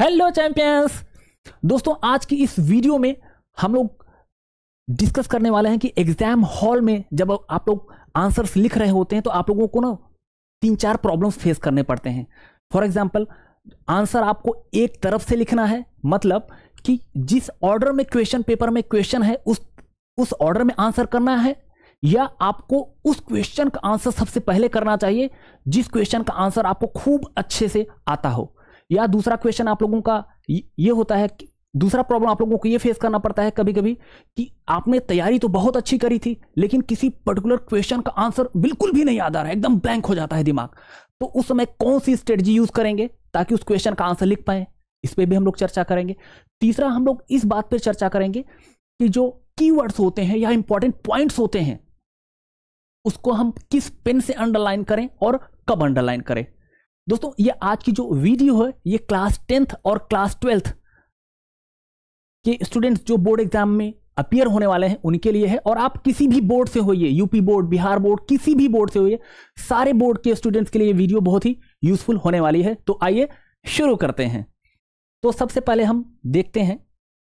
hello champions दोस्तों आज की इस वीडियो में हम लोग डिस्कस करने वाले हैं कि एग्जाम हॉल में जब आप लोग आंसर्स लिख रहे होते हैं तो आप लोगों को ना तीन चार प्रॉब्लम्स फेस करने पड़ते हैं फॉर एग्जांपल आंसर आपको एक तरफ से लिखना है मतलब कि जिस ऑर्डर में क्वेश्चन पेपर में क्वेश्चन है उस उस ऑर्डर में आंसर करना है या आपको उस क्वेश्चन का आंसर सबसे पहले करना चाहिए जिस क्वेश्चन का आंसर आपको खूब अच्छे से आता हो या दूसरा क्वेश्चन आप लोगों का ये होता है कि दूसरा प्रॉब्लम आप लोगों को ये फेस करना पड़ता है कभी कभी कि आपने तैयारी तो बहुत अच्छी करी थी लेकिन किसी पर्टिकुलर क्वेश्चन का आंसर बिल्कुल भी नहीं याद आ रहा है एकदम ब्लैंक हो जाता है दिमाग तो उस समय कौन सी स्ट्रेटजी यूज करेंगे ताकि उस क्वेश्चन का आंसर लिख पाए इस पर भी हम लोग चर्चा करेंगे तीसरा हम लोग इस बात पर चर्चा करेंगे कि जो की होते हैं या इंपॉर्टेंट पॉइंट्स होते हैं उसको हम किस पेन से अंडरलाइन करें और कब अंडरलाइन करें दोस्तों ये आज की जो वीडियो है ये क्लास टेंथ और क्लास ट्वेल्थ के स्टूडेंट्स जो बोर्ड एग्जाम में अपियर होने वाले हैं उनके लिए है और आप किसी भी बोर्ड से होइए यूपी बोर्ड बिहार बोर्ड किसी भी बोर्ड से होइए सारे बोर्ड के स्टूडेंट्स के लिए वीडियो बहुत ही यूजफुल होने वाली है तो आइए शुरू करते हैं तो सबसे पहले हम देखते हैं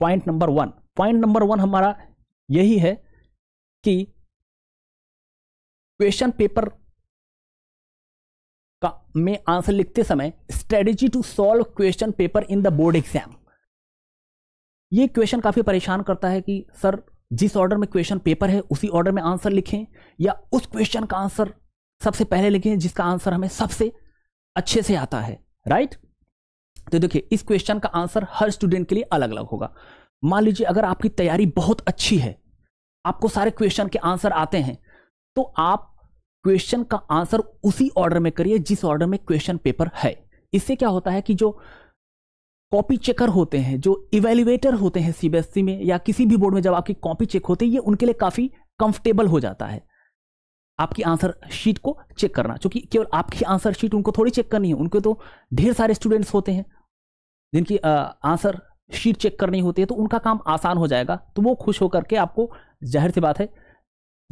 point number one point number one हमारा यही है कि क्वेश्चन पेपर में आंसर लिखते समय strategy to solve question paper in the board exam ये क्वेश्चन काफ़ी परेशान करता है कि सर जिस ऑर्डर में क्वेश्चन पेपर है उसी ऑर्डर में आंसर लिखें या उस क्वेश्चन का आंसर सबसे पहले लिखें जिसका आंसर हमें सबसे अच्छे से आता है राइट तो देखिए इस क्वेश्चन का आंसर हर स्टूडेंट के लिए अलग अलग होगा मान लीजिए अगर आपकी तैयारी बहुत अच्छी है आपको सारे क्वेश्चन के आंसर आते हैं तो आप क्वेश्चन का आंसर उसी ऑर्डर में करिए जिस ऑर्डर में क्वेश्चन पेपर है इससे क्या होता है कि जो कॉपी चेकर होते हैं जो इवेल्युएटर होते हैं सीबीएसई e में या किसी भी बोर्ड में जब आपकी कॉपी चेक होती है ये उनके लिए काफ़ी कंफर्टेबल हो जाता है आपकी आंसर शीट को चेक करना क्योंकि केवल आपकी आंसर शीट उनको थोड़ी चेक करनी है उनके तो ढेर सारे स्टूडेंट्स होते हैं जिनकी आंसर शीट चेक करनी होती है तो उनका काम आसान हो जाएगा तो वो खुश होकर के आपको जाहिर सी बात है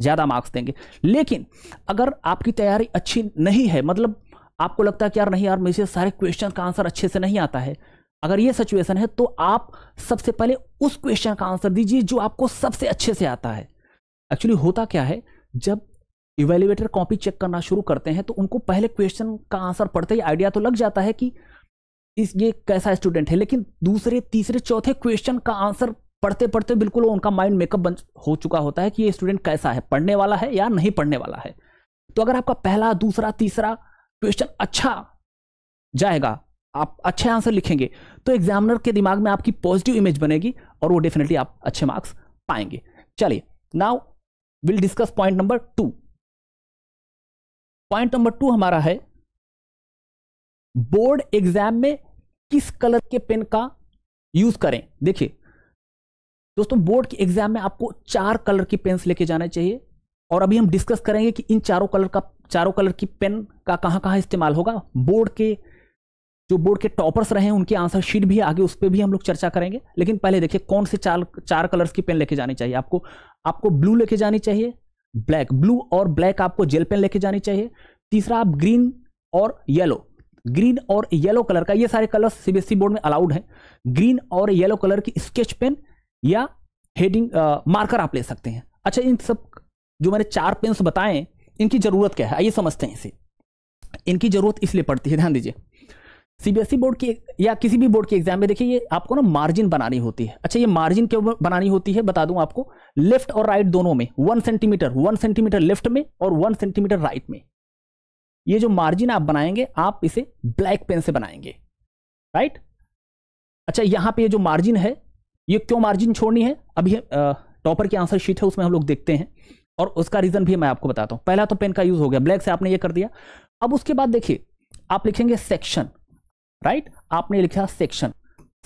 ज़्यादा मार्क्स देंगे लेकिन अगर आपकी तैयारी अच्छी नहीं है मतलब आपको लगता है कि यार नहीं यार मुझे सारे क्वेश्चन का आंसर अच्छे से नहीं आता है अगर ये सिचुएशन है तो आप सबसे पहले उस क्वेश्चन का आंसर दीजिए जो आपको सबसे अच्छे से आता है एक्चुअली होता क्या है जब इवेल्युएटर कॉपी चेक करना शुरू करते हैं तो उनको पहले क्वेश्चन का आंसर पढ़ते ही आइडिया तो लग जाता है कि इस ये कैसा स्टूडेंट है लेकिन दूसरे तीसरे चौथे क्वेश्चन का आंसर पढ़ते पढ़ते बिल्कुल उनका माइंड मेकअप बन हो चुका होता है कि ये स्टूडेंट कैसा है पढ़ने वाला है या नहीं पढ़ने वाला है तो अगर आपका पहला दूसरा तीसरा क्वेश्चन अच्छा जाएगा आप अच्छे आंसर लिखेंगे तो एग्जामिनर के दिमाग में आपकी पॉजिटिव इमेज बनेगी और वो डेफिनेटली आप अच्छे मार्क्स पाएंगे चलिए now will discuss point number two point number two हमारा है बोर्ड एग्जाम में किस कलर के पेन का यूज करें देखिए दोस्तों बोर्ड के एग्जाम में आपको चार कलर की पेन्स लेके जाना चाहिए और अभी हम डिस्कस करेंगे कि इन चारों कलर का चारों कलर की पेन का कहाँ कहाँ इस्तेमाल होगा बोर्ड के जो बोर्ड के टॉपर्स रहे हैं उनके आंसर शीट भी आगे उस पर भी हम लोग चर्चा करेंगे लेकिन पहले देखिए कौन से चार चार कलर्स की पेन लेके जानी चाहिए आपको आपको ब्लू लेके जानी चाहिए ब्लैक ब्लू और ब्लैक आपको जेल पेन लेके जानी चाहिए तीसरा आप ग्रीन और येलो ग्रीन और येलो कलर का ये सारे कलर सीबीएसई बोर्ड में अलाउड है ग्रीन और येलो कलर की स्केच पेन या हेडिंग मार्कर uh, आप ले सकते हैं अच्छा इन सब जो मैंने चार पेंस बताएं इनकी ज़रूरत क्या है आइए समझते हैं इसे इनकी ज़रूरत इसलिए पड़ती है ध्यान दीजिए सीबीएसई बोर्ड e की या किसी भी बोर्ड के एग्जाम में देखिए ये आपको ना मार्जिन बनानी होती है अच्छा ये मार्जिन क्यों बनानी होती है बता दूं आपको लेफ्ट और राइट दोनों में one centimetre one centimetre left में और वन सेंटीमीटर राइट में ये जो मार्जिन आप बनाएंगे आप इसे ब्लैक पेन से बनाएंगे राइट अच्छा यहां पे ये जो मार्जिन है ये क्यों मार्जिन छोड़नी है अभी टॉपर की आंसर शीट है उसमें हम लोग देखते हैं और उसका रीजन भी मैं आपको बताता हूँ पहला तो पेन का यूज हो गया ब्लैक से आपने ये कर दिया अब उसके बाद देखिए आप लिखेंगे सेक्शन राइट आपने लिखा section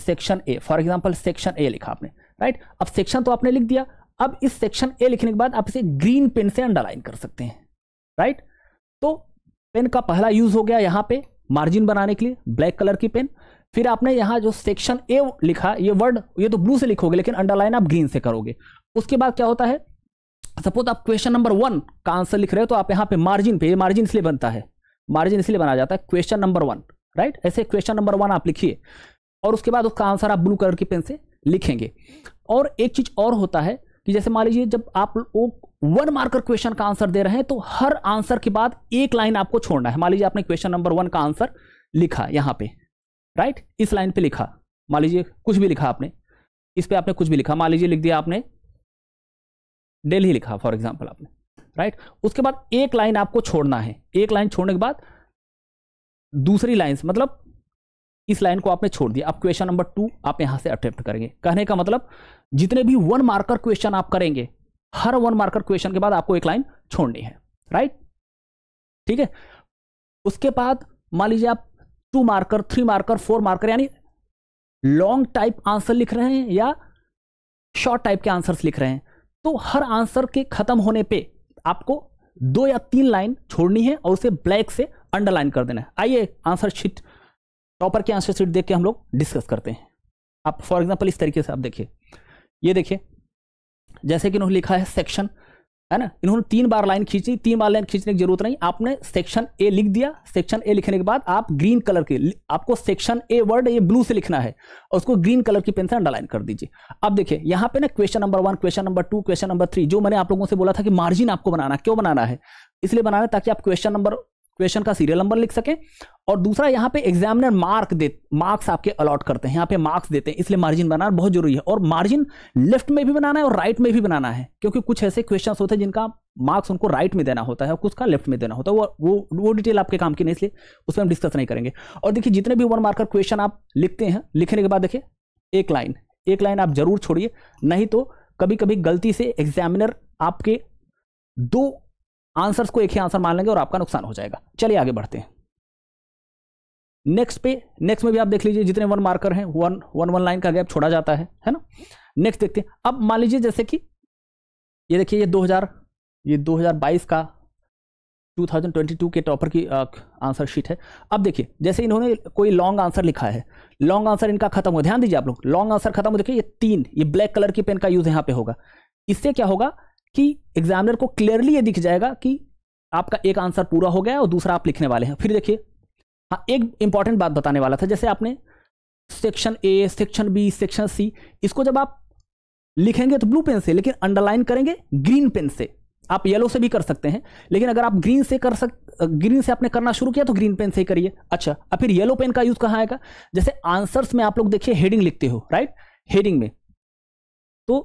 section A for example section A लिखा आपने राइट अब सेक्शन तो आपने लिख दिया अब इस सेक्शन ए लिखने के बाद आप इसे ग्रीन पेन से अंडरलाइन कर सकते हैं राइट तो पेन का पहला यूज हो गया यहां पे मार्जिन बनाने के लिए ब्लैक कलर की पेन फिर आपने यहाँ जो सेक्शन ए लिखा ये वर्ड ये तो ब्लू से लिखोगे लेकिन अंडरलाइन आप ग्रीन से करोगे उसके बाद क्या होता है सपोज आप क्वेश्चन नंबर वन का आंसर लिख रहे हो तो आप यहाँ पे मार्जिन पे मार्जिन इसलिए बनता है मार्जिन इसलिए बनाया जाता है क्वेश्चन नंबर वन राइट ऐसे क्वेश्चन नंबर वन आप लिखिए और उसके बाद उसका आंसर आप ब्लू कलर की पेन से लिखेंगे और एक चीज और होता है कि जैसे मान लीजिए जब आप वो वन मार्कर क्वेश्चन का आंसर दे रहे हैं तो हर आंसर के बाद एक लाइन आपको छोड़ना है मान लीजिए आपने क्वेश्चन नंबर वन का आंसर लिखा यहाँ पे राइट इस लाइन पे लिखा मान लीजिए कुछ भी लिखा आपने इस पे आपने कुछ भी लिखा मान लीजिए लिख दिया आपने डेली लिखा फॉर एग्जाम्पल आपने राइट उसके बाद एक लाइन आपको छोड़ना है एक लाइन छोड़ने के बाद दूसरी लाइन मतलब इस लाइन को आपने छोड़ दिया अब क्वेश्चन नंबर टू आप यहां से अटेम्प्ट करेंगे कहने का मतलब जितने भी वन मार्कर क्वेश्चन आप करेंगे हर वन मार्कर क्वेश्चन के बाद आपको एक लाइन छोड़नी है राइट ठीक है उसके बाद मान लीजिए आप two marker three marker four marker यानी लॉन्ग टाइप आंसर लिख रहे हैं या शॉर्ट टाइप के आंसर्स लिख रहे हैं तो हर आंसर के खत्म होने पे आपको दो या तीन लाइन छोड़नी है और उसे ब्लैक से अंडरलाइन कर देना है आइए आंसर शीट टॉपर की आंसर शीट देख के हम लोग डिस्कस करते हैं आप फॉर एग्जाम्पल इस तरीके से आप देखिए ये देखिए जैसे कि उन्होंने लिखा है सेक्शन है ना इन्होंने तीन बार लाइन खींची तीन बार लाइन खींचने की जरूरत नहीं आपने सेक्शन ए लिख दिया सेक्शन ए लिखने के बाद आप ग्रीन कलर के आपको सेक्शन ए वर्ड ये ब्लू से लिखना है और उसको ग्रीन कलर की पेन से अंडरलाइन कर दीजिए अब देखिए यहाँ पे ना question number one question number two question number three जो मैंने आप लोगों से बोला था कि मार्जिन आपको बनाना क्यों बनाना है इसलिए बनाना है ताकि आप क्वेश्चन नंबर क्वेश्चन का सीरियल नंबर लिख सकें और दूसरा यहाँ पे एग्जामिनर मार्क दे मार्क्स आपके अलॉट करते हैं यहाँ पे मार्क्स देते हैं इसलिए मार्जिन बनाना बहुत जरूरी है और मार्जिन लेफ्ट में भी बनाना है और राइट में भी बनाना है क्योंकि कुछ ऐसे क्वेश्चन होते हैं जिनका मार्क्स उनको राइट में देना होता है और कुछ का लेफ्ट में देना होता है वो वो वो डिटेल आपके काम की नहीं इसलिए उसमें हम डिस्कस नहीं करेंगे और देखिए जितने भी वन मार्कर क्वेश्चन आप लिखते हैं लिखने के बाद देखिए एक लाइन एक लाइन आप जरूर छोड़िए नहीं तो कभी कभी गलती से एग्जामिनर आपके दो आंसर्स को एक ही आंसर मान लेंगे और आपका नुकसान हो जाएगा चलिए आगे बढ़ते हैं नेक्स्ट पे नेक्स्ट में भी आप देख लीजिए जितने वन मार्कर हैं वन वन वन लाइन का गैप छोड़ा जाता है है ना नेक्स्ट देखते हैं अब मान लीजिए जैसे कि ये देखिए ये 2000 ये 2022 का 2022 के टॉपर की आंसर शीट है अब देखिए जैसे इन्होंने कोई लॉन्ग आंसर लिखा है लॉन्ग आंसर इनका खत्म हो ध्यान दीजिए आप लोग लॉन्ग आंसर खत्म हो देखिए ये तीन ये ब्लैक कलर की पेन का यूज यहाँ पे होगा इससे क्या होगा कि एग्जामिनर को क्लियरली ये दिख जाएगा कि आपका एक आंसर पूरा हो गया और दूसरा आप लिखने वाले हैं फिर देखिए हाँ एक इंपॉर्टेंट बात बताने वाला था जैसे आपने section A section B section C इसको जब आप लिखेंगे तो ब्लू पेन से लेकिन अंडरलाइन करेंगे ग्रीन पेन से आप येलो से भी कर सकते हैं लेकिन अगर आप ग्रीन से कर सक ग्रीन से आपने करना शुरू किया तो ग्रीन पेन से ही करिए अच्छा अब फिर येलो पेन का यूज कहाँ आएगा जैसे आंसर्स में आप लोग देखिए हेडिंग लिखते हो राइट हेडिंग में तो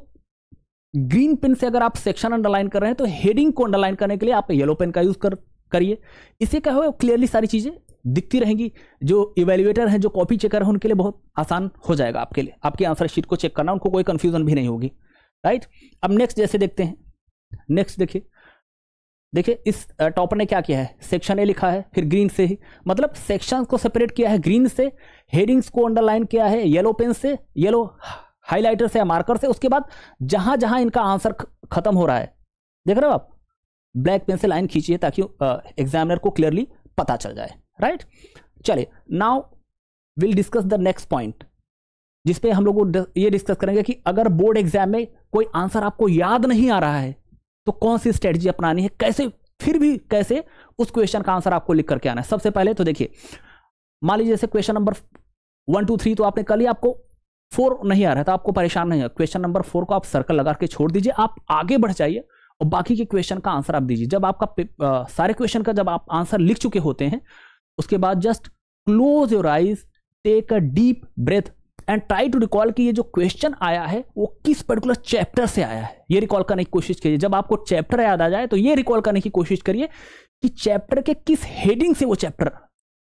ग्रीन पेन से अगर आप सेक्शन अंडरलाइन कर रहे हैं तो हेडिंग को अंडरलाइन करने के लिए आप येलो पेन का यूज कर करिए इसे क्या हो क्लियरली सारी चीजें दिखती रहेंगी जो इवेल्युएटर हैं जो कॉपी चेकर हैं उनके लिए बहुत आसान हो जाएगा आपके लिए आपकी आंसर शीट को चेक करना उनको कोई कन्फ्यूजन भी नहीं होगी राइट अब नेक्स्ट जैसे देखते हैं नेक्स्ट देखिए देखिए इस टॉपर ने क्या किया है सेक्शन ए लिखा है फिर ग्रीन से ही मतलब सेक्शन को सेपरेट किया है ग्रीन से हेडिंग्स को अंडरलाइन किया है येलो पेन से येलो हाईलाइटर से या मार्कर से उसके बाद जहां जहां इनका आंसर खत्म हो रहा है देख रहे हो आप ब्लैक पेन से लाइन खींचिए ताकि एग्जामिनर को क्लियरली पता चल जाए राइट चलिए now will discuss the next point जिसपे हम लोग ये डिस्कस करेंगे कि अगर बोर्ड एग्जाम में कोई आंसर आपको याद नहीं आ रहा है तो कौन सी स्ट्रेटजी अपनानी है कैसे फिर भी कैसे उस क्वेश्चन का आंसर आपको लिख करके आना है सबसे पहले तो देखिए मान लीजिए जैसे question number one two three तो आपने कल ही आपको फोर नहीं आ रहा था तो आपको परेशान नहीं है क्वेश्चन नंबर फोर को आप सर्कल लगा के छोड़ दीजिए आप आगे बढ़ जाइए और बाकी के क्वेश्चन का आंसर आप दीजिए जब आपका आ, सारे क्वेश्चन का जब आप आंसर लिख चुके होते हैं उसके बाद just close your eyes take a deep breath and try to recall कि ये जो क्वेश्चन आया है वो किस पर्टिकुलर चैप्टर से आया है ये रिकॉल करने की कोशिश करिए जब आपको चैप्टर याद आ जाए तो ये रिकॉल करने की कोशिश करिए कि चैप्टर के किस हेडिंग से वो चैप्टर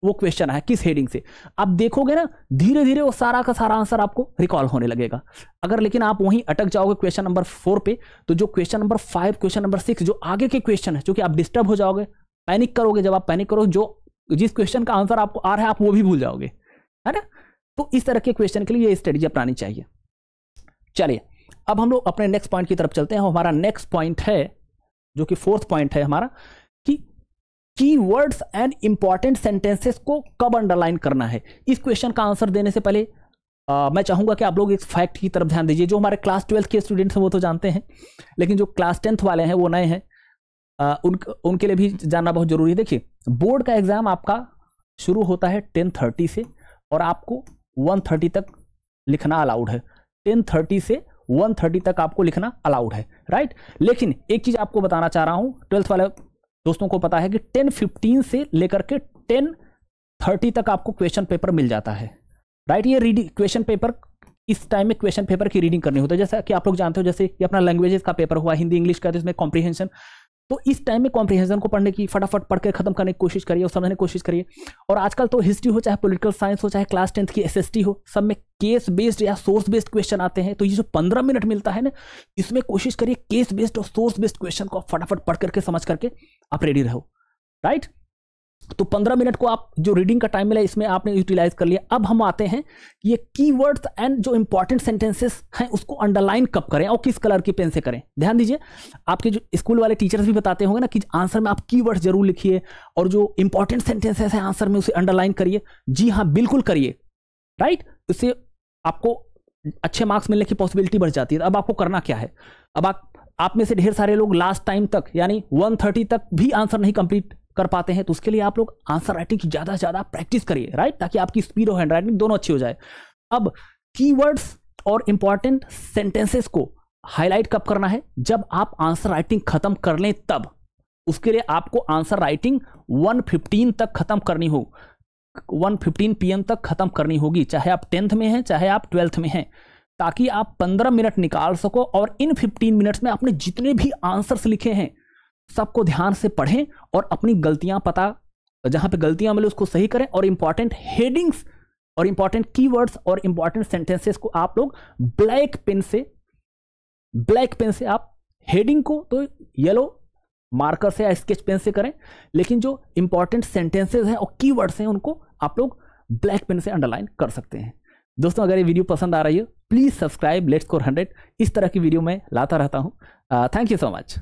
वो क्वेश्चन है किस हेडिंग से आप देखोगे ना धीरे धीरे वो सारा का सारा आंसर आपको रिकॉल होने लगेगा अगर लेकिन आप वहीं अटक जाओगे क्वेश्चन नंबर फोर पे तो जो question number five question number six जो आगे के क्वेश्चन है जो कि आप डिस्टर्ब हो जाओगे पैनिक करोगे जब आप पैनिक करोगे जो जिस क्वेश्चन का आंसर आपको आ रहा है आप वो भी भूल जाओगे है ना तो इस तरह के क्वेश्चन के लिए ये स्ट्रेटजी अपनानी चाहिए चलिए अब हम लोग अपने नेक्स्ट पॉइंट की तरफ चलते हैं हमारा नेक्स्ट पॉइंट है जो कि फोर्थ पॉइंट है हमारा कि की वर्ड्स एंड इंपॉर्टेंट सेंटेंसेस को कब अंडरलाइन करना है इस क्वेश्चन का आंसर देने से पहले आ, मैं चाहूंगा कि आप लोग इस फैक्ट की तरफ ध्यान दीजिए जो हमारे क्लास ट्वेल्थ के स्टूडेंट्स हैं वो तो जानते हैं लेकिन जो क्लास टेंथ वाले हैं वो नए हैं उन उनके लिए भी जानना बहुत जरूरी है देखिए बोर्ड का एग्ज़ाम आपका शुरू होता है टेन थर्टी से और आपको वन थर्टी तक लिखना अलाउड है टेन थर्टी से वन थर्टी तक आपको लिखना अलाउड है राइट लेकिन एक चीज़ आपको बताना चाह रहा हूं ट्वेल्थ वाले दोस्तों को पता है कि टेन फिफ्टीन से लेकर के टेन थर्टी तक आपको क्वेश्चन पेपर मिल जाता है राइट ये रीडिंग क्वेश्चन पेपर इस टाइम में क्वेश्चन पेपर की रीडिंग करनी होती है जैसा कि आप लोग जानते हो जैसे कि अपना लैंग्वेजेस का पेपर हुआ हिंदी इंग्लिश का जिसमें कॉम्प्रीहेंशन तो इस टाइम में कॉम्प्रिहेंशन को पढ़ने की फटाफट पढ़ के खत्म करने की कोशिश करिए और समझने की कोशिश करिए और आजकल तो हिस्ट्री हो चाहे पॉलिटिकल साइंस हो चाहे क्लास टेंथ की एसएसटी हो सब में केस बेस्ड या सोर्स बेस्ड क्वेश्चन आते हैं तो ये जो पंद्रह मिनट मिलता है ना इसमें कोशिश करिए केस बेस्ड और सोर्स बेस्ड क्वेश्चन को फटाफट पढ़ करके समझ करके आप रेडी रहो राइट तो 15 मिनट को आप जो रीडिंग का टाइम मिला इसमें आपने यूटिलाइज कर लिया अब हम आते हैं ये कीवर्ड्स एंड जो इंपॉर्टेंट सेंटेंसेस हैं उसको अंडरलाइन कब करें और किस कलर की पेन से करें ध्यान दीजिए आपके जो स्कूल वाले टीचर्स भी बताते होंगे ना कि आंसर में आप कीवर्ड्स जरूर लिखिए और जो इंपॉर्टेंट सेंटेंसेस हैं आंसर में उसे अंडरलाइन करिए जी हाँ बिल्कुल करिए राइट उससे आपको अच्छे मार्क्स मिलने की पॉसिबिलिटी बढ़ जाती है अब आपको करना क्या है अब आप आप में से ढेर सारे लोग लास्ट टाइम तक यानी 130 तक भी आंसर नहीं कंप्लीट कर पाते हैं तो उसके लिए आप लोग आंसर राइटिंग की ज़्यादा से ज़्यादा प्रैक्टिस करिए राइट ताकि आपकी स्पीड और हैंड राइटिंग दोनों अच्छी हो जाए अब कीवर्ड्स और इंपॉर्टेंट सेंटेंसेस को हाईलाइट कब करना है जब आप आंसर राइटिंग खत्म कर लें तब उसके लिए आपको आंसर राइटिंग 115 तक खत्म करनी हो 115 पीएम तक खत्म करनी होगी चाहे आप टेंथ में हैं चाहे आप ट्वेल्थ में हैं ताकि आप 15 मिनट निकाल सको और इन 15 मिनट्स में आपने जितने भी आंसर्स लिखे हैं सबको ध्यान से पढ़ें और अपनी गलतियां पता जहां पे गलतियां मिले उसको सही करें और इंपॉर्टेंट हेडिंग्स और इंपॉर्टेंट कीवर्ड्स और इंपॉर्टेंट सेंटेंसेस को आप लोग ब्लैक पेन से ब्लैक पेन से आप हेडिंग को तो येलो मार्कर से या स्केच पेन से करें लेकिन जो इंपॉर्टेंट सेंटेंसेज हैं और वर्ड्स हैं उनको आप लोग ब्लैक पेन से अंडरलाइन कर सकते हैं दोस्तों अगर ये वीडियो पसंद आ रही है please subscribe let's core hundred इस तरह की वीडियो मैं लाता रहता हूँ थैंक यू सो मच